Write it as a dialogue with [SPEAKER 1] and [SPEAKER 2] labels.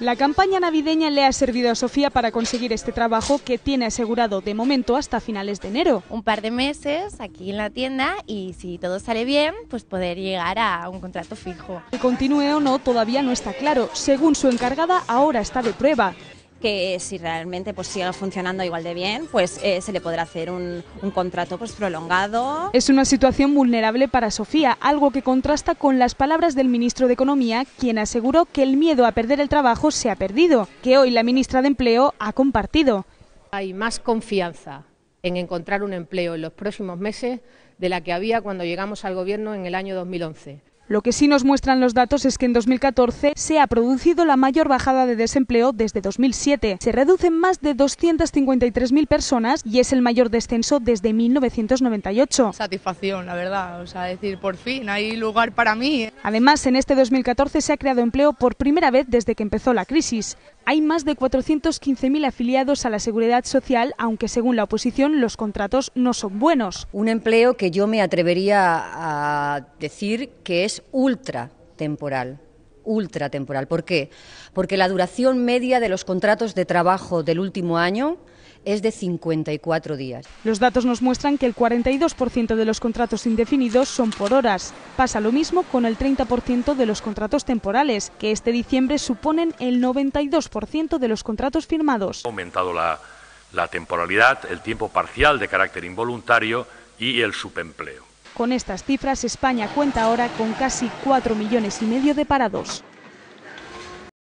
[SPEAKER 1] La campaña navideña le ha servido a Sofía para conseguir este trabajo que tiene asegurado de momento hasta finales de enero. Un par de meses aquí en la tienda
[SPEAKER 2] y si todo sale bien, pues poder llegar a un contrato fijo. Que continúe o no todavía no está claro. Según su encargada, ahora está de prueba que si realmente pues funcionando igual de bien, pues eh, se le podrá hacer un, un, contrato pues prolongado.
[SPEAKER 1] Es una situación vulnerable para Sofía, algo que contrasta con las palabras del ministro de Economía, quien aseguró
[SPEAKER 3] que el miedo a perder el
[SPEAKER 1] trabajo se ha perdido, que hoy la ministra de Empleo ha compartido.
[SPEAKER 3] Hay más confianza en encontrar un empleo en los próximos meses de la que había cuando llegamos al gobierno en el año 2011.
[SPEAKER 1] Lo que sí nos muestran los datos es que en 2014 se ha producido la mayor bajada de desempleo desde 2007. Se reducen más de 253.000 personas y es el mayor descenso desde 1998. Satisfacción, la verdad. O sea, decir, por fin hay lugar para mí. ¿eh? Además, en este 2014 se ha creado empleo por primera vez desde que empezó la crisis. Hay más de 415.000 afiliados a la Seguridad
[SPEAKER 2] Social, aunque según la oposición los contratos no son buenos. Un empleo que yo me atrevería a decir que es ultra ultratemporal. ¿Por qué? Porque la duración media de los contratos de trabajo del último año es de 54 días. Los datos nos muestran que el 42% de los contratos
[SPEAKER 1] indefinidos son por horas. Pasa lo mismo con el 30% de los contratos temporales, que este diciembre suponen el 92% de los contratos firmados. Ha aumentado la, temporalidad, el tiempo parcial de carácter involuntario y el subempleo. Con estas cifras, España cuenta ahora con casi 4 millones y medio de parados.